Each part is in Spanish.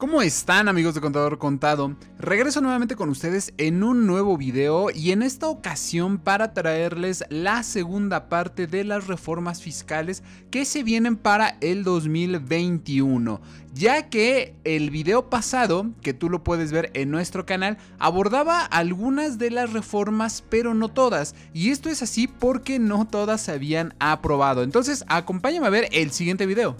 ¿Cómo están amigos de Contador Contado? Regreso nuevamente con ustedes en un nuevo video y en esta ocasión para traerles la segunda parte de las reformas fiscales que se vienen para el 2021 ya que el video pasado, que tú lo puedes ver en nuestro canal, abordaba algunas de las reformas, pero no todas. Y esto es así porque no todas se habían aprobado. Entonces, acompáñame a ver el siguiente video.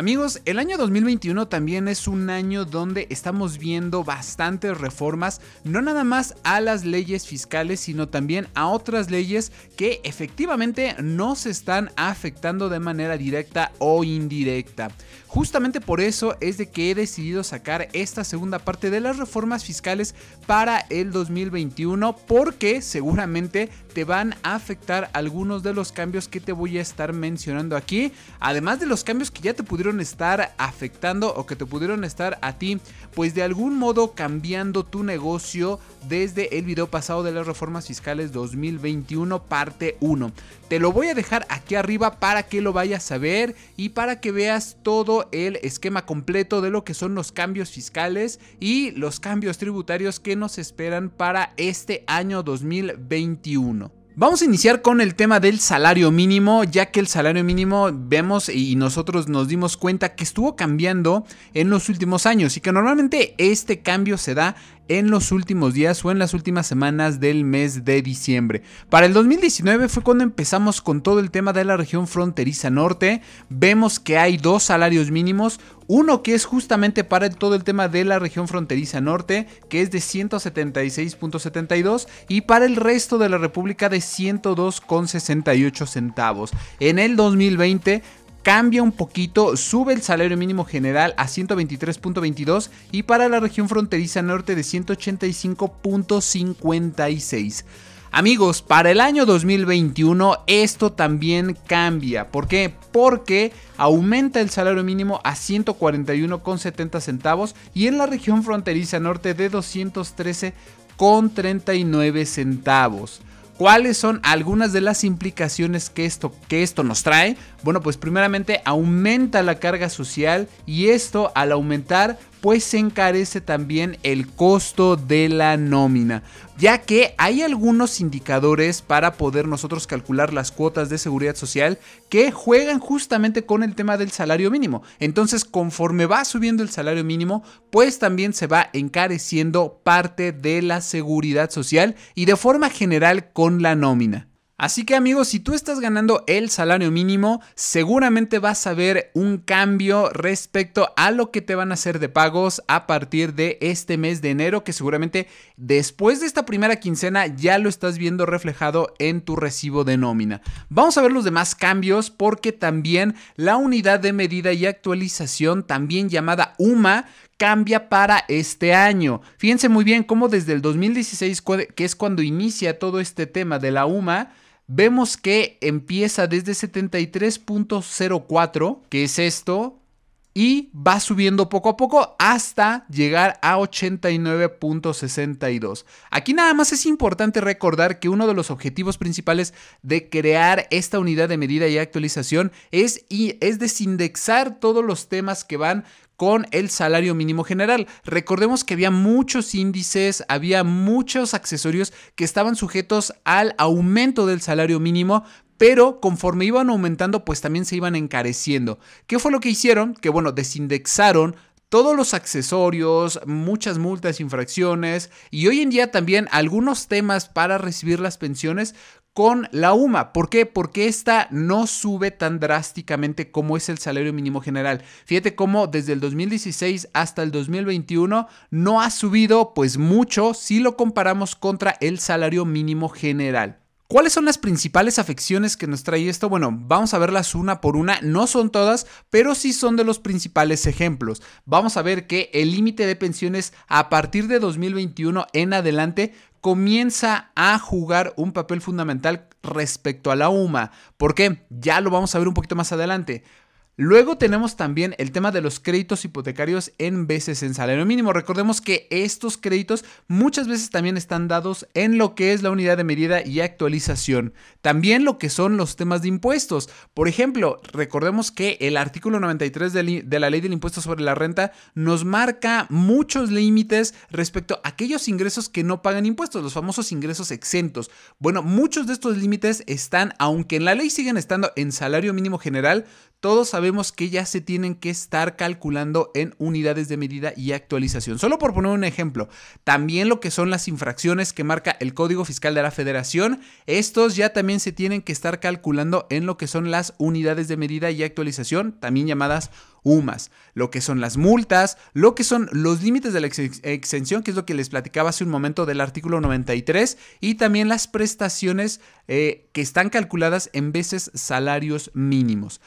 Amigos, el año 2021 también es un año donde estamos viendo bastantes reformas, no nada más a las leyes fiscales, sino también a otras leyes que efectivamente no se están afectando de manera directa o indirecta. Justamente por eso es de que he decidido sacar esta segunda parte de las reformas fiscales para el 2021 porque seguramente te van a afectar algunos de los cambios que te voy a estar mencionando aquí. Además de los cambios que ya te pudieron estar afectando o que te pudieron estar a ti, pues de algún modo cambiando tu negocio desde el video pasado de las reformas fiscales 2021 parte 1. Te lo voy a dejar aquí arriba para que lo vayas a ver y para que veas todo el esquema completo de lo que son los cambios fiscales y los cambios tributarios que nos esperan para este año 2021. Vamos a iniciar con el tema del salario mínimo, ya que el salario mínimo vemos y nosotros nos dimos cuenta que estuvo cambiando en los últimos años y que normalmente este cambio se da en los últimos días o en las últimas semanas del mes de diciembre. Para el 2019 fue cuando empezamos con todo el tema de la región fronteriza norte. Vemos que hay dos salarios mínimos, uno que es justamente para todo el tema de la región fronteriza norte, que es de 176.72 y para el resto de la República de 102.68 centavos. En el 2020 cambia un poquito, sube el salario mínimo general a 123.22 y para la región fronteriza norte de 185.56. Amigos, para el año 2021 esto también cambia. ¿Por qué? Porque aumenta el salario mínimo a 141,70 centavos y en la región fronteriza norte de 213,39 centavos. ¿Cuáles son algunas de las implicaciones que esto, que esto nos trae? Bueno, pues primeramente aumenta la carga social y esto al aumentar pues se encarece también el costo de la nómina, ya que hay algunos indicadores para poder nosotros calcular las cuotas de seguridad social que juegan justamente con el tema del salario mínimo. Entonces, conforme va subiendo el salario mínimo, pues también se va encareciendo parte de la seguridad social y de forma general con la nómina. Así que amigos, si tú estás ganando el salario mínimo, seguramente vas a ver un cambio respecto a lo que te van a hacer de pagos a partir de este mes de enero, que seguramente después de esta primera quincena ya lo estás viendo reflejado en tu recibo de nómina. Vamos a ver los demás cambios porque también la unidad de medida y actualización, también llamada UMA, cambia para este año. Fíjense muy bien cómo desde el 2016, que es cuando inicia todo este tema de la UMA, vemos que empieza desde 73.04, que es esto, y va subiendo poco a poco hasta llegar a 89.62. Aquí nada más es importante recordar que uno de los objetivos principales de crear esta unidad de medida y actualización es, es desindexar todos los temas que van con el salario mínimo general. Recordemos que había muchos índices, había muchos accesorios que estaban sujetos al aumento del salario mínimo, pero conforme iban aumentando, pues también se iban encareciendo. ¿Qué fue lo que hicieron? Que bueno, desindexaron todos los accesorios, muchas multas, infracciones y hoy en día también algunos temas para recibir las pensiones con la UMA. ¿Por qué? Porque esta no sube tan drásticamente como es el salario mínimo general. Fíjate cómo desde el 2016 hasta el 2021 no ha subido pues mucho si lo comparamos contra el salario mínimo general. ¿Cuáles son las principales afecciones que nos trae esto? Bueno, vamos a verlas una por una, no son todas, pero sí son de los principales ejemplos. Vamos a ver que el límite de pensiones a partir de 2021 en adelante comienza a jugar un papel fundamental respecto a la UMA. ¿Por qué? Ya lo vamos a ver un poquito más adelante. Luego tenemos también el tema de los créditos hipotecarios en veces en salario mínimo. Recordemos que estos créditos muchas veces también están dados en lo que es la unidad de medida y actualización. También lo que son los temas de impuestos. Por ejemplo, recordemos que el artículo 93 de la ley del impuesto sobre la renta nos marca muchos límites respecto a aquellos ingresos que no pagan impuestos, los famosos ingresos exentos. Bueno, muchos de estos límites están, aunque en la ley siguen estando en salario mínimo general, todos sabemos que ya se tienen que estar calculando en unidades de medida y actualización. Solo por poner un ejemplo, también lo que son las infracciones que marca el Código Fiscal de la Federación, estos ya también se tienen que estar calculando en lo que son las unidades de medida y actualización, también llamadas UMAS, lo que son las multas, lo que son los límites de la exención, que es lo que les platicaba hace un momento del artículo 93, y también las prestaciones eh, que están calculadas en veces salarios mínimos.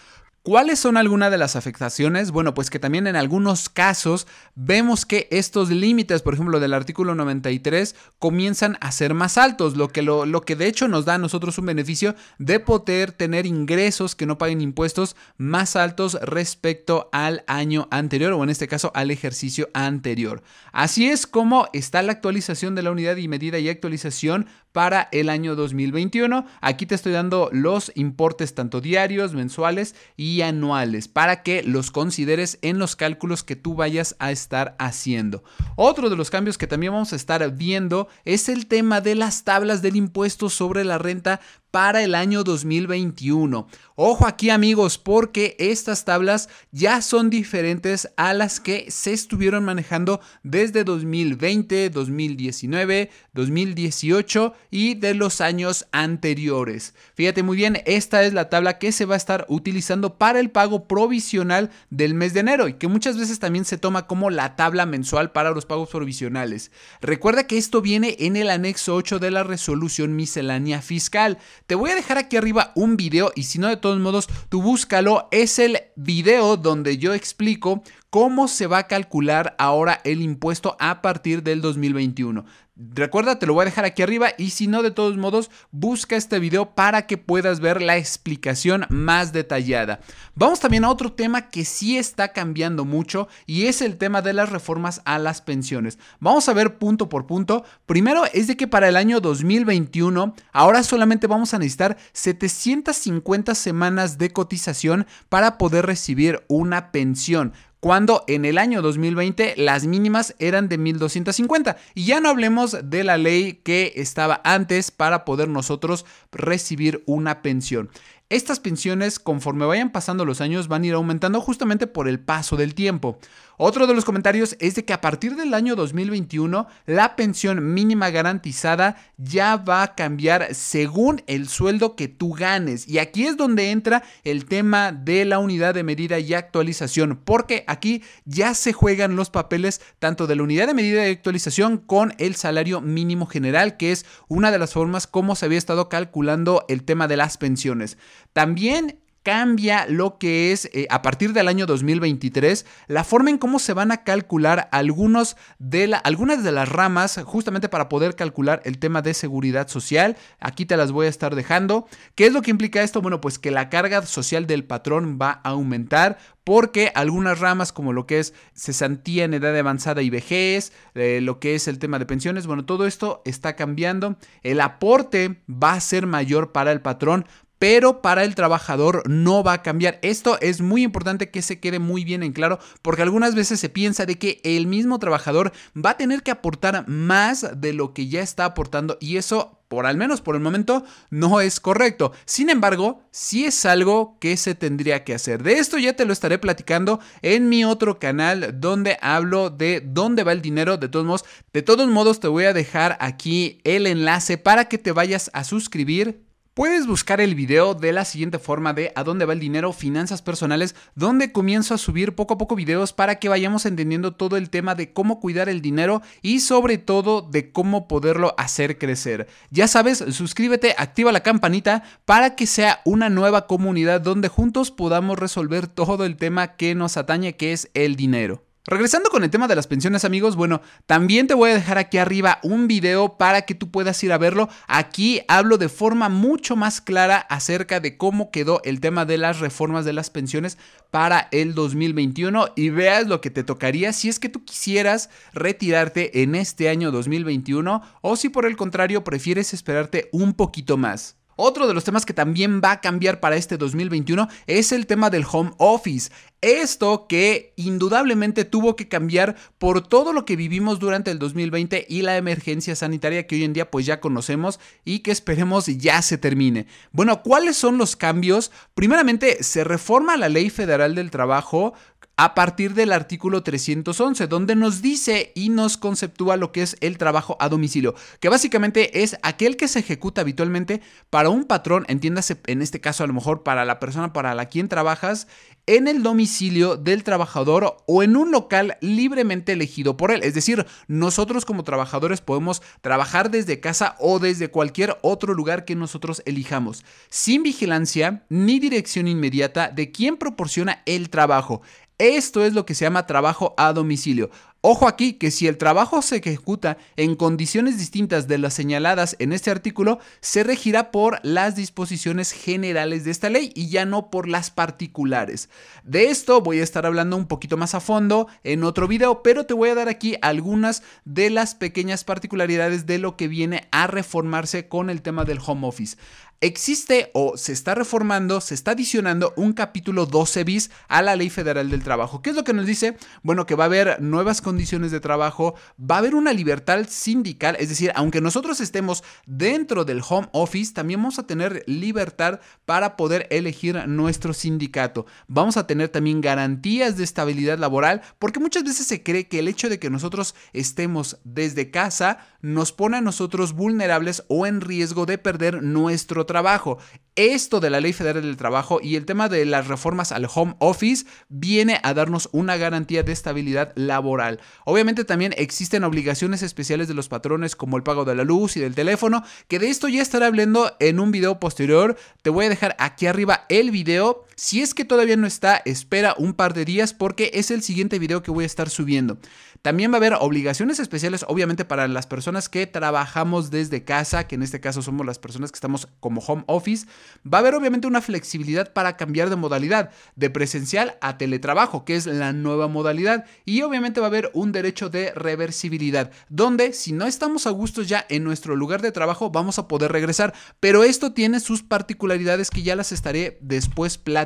¿Cuáles son algunas de las afectaciones? Bueno, pues que también en algunos casos vemos que estos límites, por ejemplo, del artículo 93, comienzan a ser más altos, lo que, lo, que de hecho nos da a nosotros un beneficio de poder tener ingresos que no paguen impuestos más altos respecto al año anterior o en este caso al ejercicio anterior. Así es como está la actualización de la unidad y medida y actualización para el año 2021. Aquí te estoy dando los importes tanto diarios, mensuales y anuales para que los consideres en los cálculos que tú vayas a estar haciendo. Otro de los cambios que también vamos a estar viendo es el tema de las tablas del impuesto sobre la renta para el año 2021. Ojo aquí amigos porque estas tablas ya son diferentes a las que se estuvieron manejando desde 2020, 2019, 2018 y de los años anteriores. Fíjate muy bien, esta es la tabla que se va a estar utilizando para el pago provisional del mes de enero y que muchas veces también se toma como la tabla mensual para los pagos provisionales. Recuerda que esto viene en el anexo 8 de la resolución miscelánea fiscal. Te voy a dejar aquí arriba un video y si no, de todos modos, tú búscalo. Es el video donde yo explico cómo se va a calcular ahora el impuesto a partir del 2021. Recuerda, te lo voy a dejar aquí arriba y si no, de todos modos, busca este video para que puedas ver la explicación más detallada. Vamos también a otro tema que sí está cambiando mucho y es el tema de las reformas a las pensiones. Vamos a ver punto por punto. Primero es de que para el año 2021, ahora solamente vamos a necesitar 750 semanas de cotización para poder recibir una pensión cuando en el año 2020 las mínimas eran de 1250. Y ya no hablemos de la ley que estaba antes para poder nosotros recibir una pensión. Estas pensiones, conforme vayan pasando los años, van a ir aumentando justamente por el paso del tiempo. Otro de los comentarios es de que a partir del año 2021, la pensión mínima garantizada ya va a cambiar según el sueldo que tú ganes. Y aquí es donde entra el tema de la unidad de medida y actualización, porque aquí ya se juegan los papeles tanto de la unidad de medida y actualización con el salario mínimo general, que es una de las formas como se había estado calculando el tema de las pensiones. También cambia lo que es eh, a partir del año 2023 la forma en cómo se van a calcular algunos de algunas de las ramas justamente para poder calcular el tema de seguridad social. Aquí te las voy a estar dejando. ¿Qué es lo que implica esto? Bueno, pues que la carga social del patrón va a aumentar porque algunas ramas como lo que es cesantía en edad avanzada y vejez, eh, lo que es el tema de pensiones, bueno, todo esto está cambiando. El aporte va a ser mayor para el patrón pero para el trabajador no va a cambiar. Esto es muy importante que se quede muy bien en claro, porque algunas veces se piensa de que el mismo trabajador va a tener que aportar más de lo que ya está aportando y eso por al menos por el momento, no es correcto. Sin embargo, sí es algo que se tendría que hacer. De esto ya te lo estaré platicando en mi otro canal donde hablo de dónde va el dinero. De todos modos, de todos modos te voy a dejar aquí el enlace para que te vayas a suscribir Puedes buscar el video de la siguiente forma de a dónde va el dinero, finanzas personales, donde comienzo a subir poco a poco videos para que vayamos entendiendo todo el tema de cómo cuidar el dinero y sobre todo de cómo poderlo hacer crecer. Ya sabes, suscríbete, activa la campanita para que sea una nueva comunidad donde juntos podamos resolver todo el tema que nos atañe que es el dinero. Regresando con el tema de las pensiones amigos, bueno, también te voy a dejar aquí arriba un video para que tú puedas ir a verlo. Aquí hablo de forma mucho más clara acerca de cómo quedó el tema de las reformas de las pensiones para el 2021 y veas lo que te tocaría si es que tú quisieras retirarte en este año 2021 o si por el contrario prefieres esperarte un poquito más. Otro de los temas que también va a cambiar para este 2021 es el tema del home office. Esto que indudablemente tuvo que cambiar por todo lo que vivimos durante el 2020 y la emergencia sanitaria que hoy en día pues ya conocemos y que esperemos ya se termine. Bueno, ¿cuáles son los cambios? Primeramente, se reforma la Ley Federal del Trabajo a partir del artículo 311, donde nos dice y nos conceptúa lo que es el trabajo a domicilio, que básicamente es aquel que se ejecuta habitualmente para un patrón, entiéndase en este caso a lo mejor para la persona para la quien trabajas, en el domicilio del trabajador o en un local libremente elegido por él. Es decir, nosotros como trabajadores podemos trabajar desde casa o desde cualquier otro lugar que nosotros elijamos, sin vigilancia ni dirección inmediata de quien proporciona el trabajo. Esto es lo que se llama trabajo a domicilio. Ojo aquí que si el trabajo se ejecuta en condiciones distintas de las señaladas en este artículo, se regirá por las disposiciones generales de esta ley y ya no por las particulares. De esto voy a estar hablando un poquito más a fondo en otro video, pero te voy a dar aquí algunas de las pequeñas particularidades de lo que viene a reformarse con el tema del home office. Existe o se está reformando, se está adicionando un capítulo 12 bis a la Ley Federal del Trabajo. ¿Qué es lo que nos dice? Bueno, que va a haber nuevas condiciones de trabajo, va a haber una libertad sindical, es decir, aunque nosotros estemos dentro del home office, también vamos a tener libertad para poder elegir nuestro sindicato. Vamos a tener también garantías de estabilidad laboral, porque muchas veces se cree que el hecho de que nosotros estemos desde casa, nos pone a nosotros vulnerables o en riesgo de perder nuestro trabajo. Esto de la Ley Federal del Trabajo y el tema de las reformas al home office viene a darnos una garantía de estabilidad laboral. Obviamente también existen obligaciones especiales de los patrones como el pago de la luz y del teléfono, que de esto ya estaré hablando en un video posterior. Te voy a dejar aquí arriba el video si es que todavía no está, espera un par de días porque es el siguiente video que voy a estar subiendo. También va a haber obligaciones especiales, obviamente, para las personas que trabajamos desde casa, que en este caso somos las personas que estamos como home office. Va a haber, obviamente, una flexibilidad para cambiar de modalidad, de presencial a teletrabajo, que es la nueva modalidad. Y obviamente va a haber un derecho de reversibilidad, donde si no estamos a gusto ya en nuestro lugar de trabajo, vamos a poder regresar. Pero esto tiene sus particularidades que ya las estaré después planteando.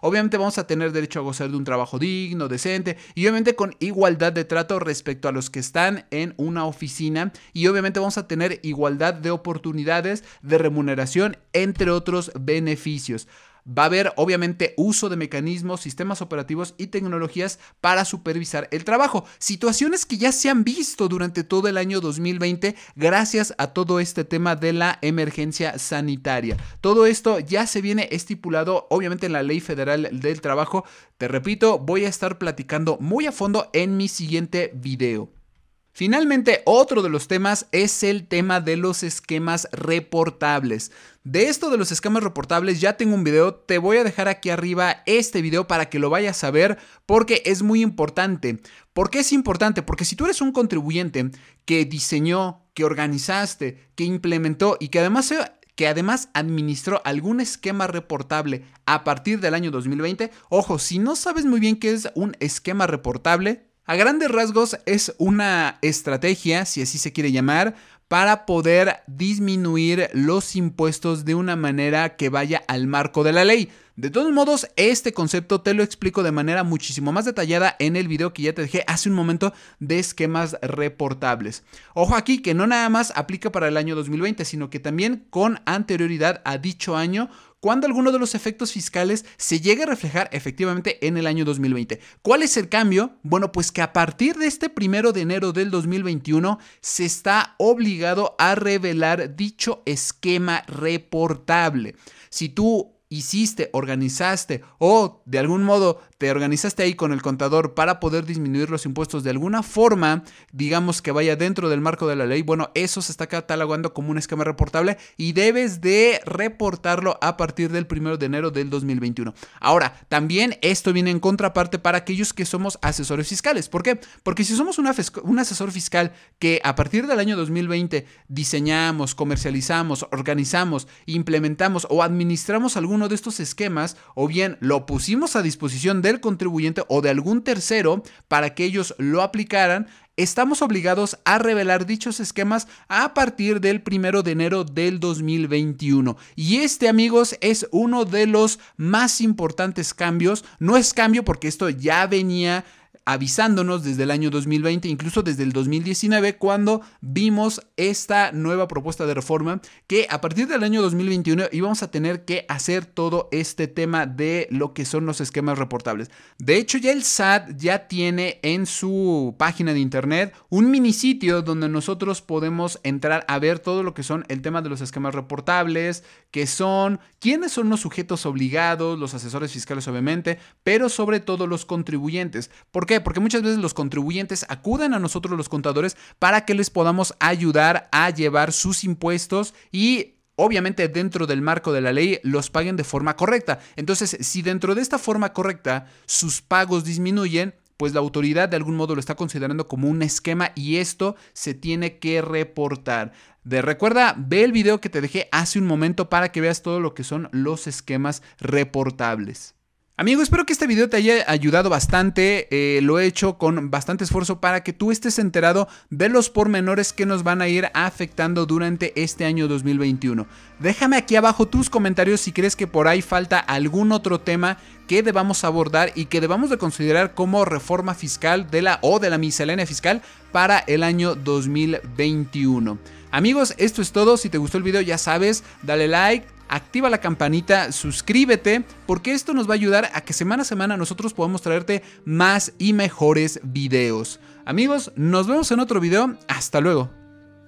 Obviamente vamos a tener derecho a gozar de un trabajo digno, decente y obviamente con igualdad de trato respecto a los que están en una oficina y obviamente vamos a tener igualdad de oportunidades, de remuneración, entre otros beneficios. Va a haber obviamente uso de mecanismos, sistemas operativos y tecnologías para supervisar el trabajo. Situaciones que ya se han visto durante todo el año 2020 gracias a todo este tema de la emergencia sanitaria. Todo esto ya se viene estipulado obviamente en la Ley Federal del Trabajo. Te repito, voy a estar platicando muy a fondo en mi siguiente video. Finalmente, otro de los temas es el tema de los esquemas reportables. De esto de los esquemas reportables ya tengo un video, te voy a dejar aquí arriba este video para que lo vayas a ver porque es muy importante. ¿Por qué es importante? Porque si tú eres un contribuyente que diseñó, que organizaste, que implementó y que además que además administró algún esquema reportable a partir del año 2020. Ojo, si no sabes muy bien qué es un esquema reportable, a grandes rasgos es una estrategia, si así se quiere llamar, para poder disminuir los impuestos de una manera que vaya al marco de la ley. De todos modos, este concepto te lo explico de manera muchísimo más detallada en el video que ya te dejé hace un momento de esquemas reportables. Ojo aquí que no nada más aplica para el año 2020, sino que también con anterioridad a dicho año ¿Cuándo alguno de los efectos fiscales se llegue a reflejar efectivamente en el año 2020. ¿Cuál es el cambio? Bueno, pues que a partir de este primero de enero del 2021 se está obligado a revelar dicho esquema reportable. Si tú hiciste, organizaste o de algún modo te organizaste ahí con el contador para poder disminuir los impuestos de alguna forma, digamos que vaya dentro del marco de la ley, bueno, eso se está catalogando como un esquema reportable y debes de reportarlo a partir del 1 de enero del 2021. Ahora, también esto viene en contraparte para aquellos que somos asesores fiscales. ¿Por qué? Porque si somos una un asesor fiscal que a partir del año 2020 diseñamos, comercializamos, organizamos, implementamos o administramos algunos de estos esquemas o bien lo pusimos a disposición del contribuyente o de algún tercero para que ellos lo aplicaran, estamos obligados a revelar dichos esquemas a partir del primero de enero del 2021. Y este, amigos, es uno de los más importantes cambios. No es cambio porque esto ya venía avisándonos desde el año 2020, incluso desde el 2019, cuando vimos esta nueva propuesta de reforma que a partir del año 2021 íbamos a tener que hacer todo este tema de lo que son los esquemas reportables. De hecho, ya el SAT ya tiene en su página de internet un mini sitio donde nosotros podemos entrar a ver todo lo que son el tema de los esquemas reportables, que son, quiénes son los sujetos obligados, los asesores fiscales obviamente, pero sobre todo los contribuyentes. ¿Por qué? Porque muchas veces los contribuyentes acuden a nosotros los contadores para que les podamos ayudar a llevar sus impuestos y obviamente dentro del marco de la ley, los paguen de forma correcta. Entonces, si dentro de esta forma correcta sus pagos disminuyen, pues la autoridad de algún modo lo está considerando como un esquema y esto se tiene que reportar. De recuerda, ve el video que te dejé hace un momento para que veas todo lo que son los esquemas reportables. Amigos, espero que este video te haya ayudado bastante. Eh, lo he hecho con bastante esfuerzo para que tú estés enterado de los pormenores que nos van a ir afectando durante este año 2021. Déjame aquí abajo tus comentarios si crees que por ahí falta algún otro tema que debamos abordar y que debamos de considerar como reforma fiscal de la o de la miscelánea fiscal para el año 2021. Amigos, esto es todo. Si te gustó el video, ya sabes, dale like, activa la campanita, suscríbete, porque esto nos va a ayudar a que semana a semana nosotros podamos traerte más y mejores videos. Amigos, nos vemos en otro video. Hasta luego.